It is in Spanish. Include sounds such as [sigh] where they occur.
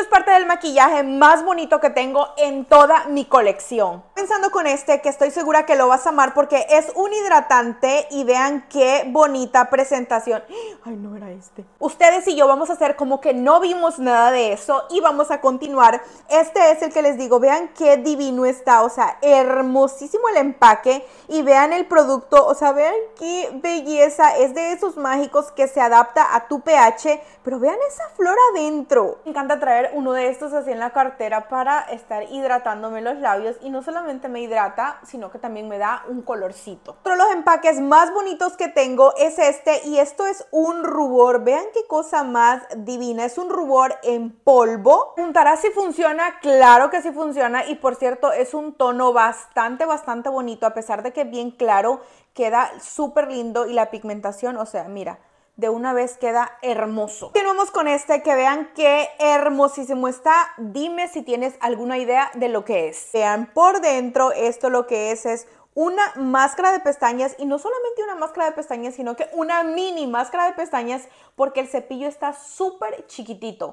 es parte del maquillaje más bonito que tengo en toda mi colección. Pensando con este que estoy segura que lo vas a amar porque es un hidratante y vean qué bonita presentación. [gasps] Ay, no era este. Ustedes y yo vamos a hacer como que no vimos nada de eso y vamos a continuar. Este es el que les digo, vean qué divino está, o sea, hermosísimo el empaque y vean el producto, o sea, vean qué belleza. Es de esos mágicos que se adapta a tu pH, pero vean esa flor adentro. Me encanta traer uno de estos así en la cartera para estar hidratándome los labios y no solamente me hidrata, sino que también me da un colorcito. Otro de los empaques más bonitos que tengo es este y esto es un rubor. Vean qué cosa más divina. Es un rubor en polvo. Puntará si funciona. Claro que sí funciona y por cierto es un tono bastante, bastante bonito a pesar de que bien claro queda súper lindo y la pigmentación, o sea, mira, de una vez queda hermoso. Continuamos con este, que vean qué hermosísimo está. Dime si tienes alguna idea de lo que es. Vean por dentro, esto lo que es es una máscara de pestañas y no solamente una máscara de pestañas, sino que una mini máscara de pestañas porque el cepillo está súper chiquitito.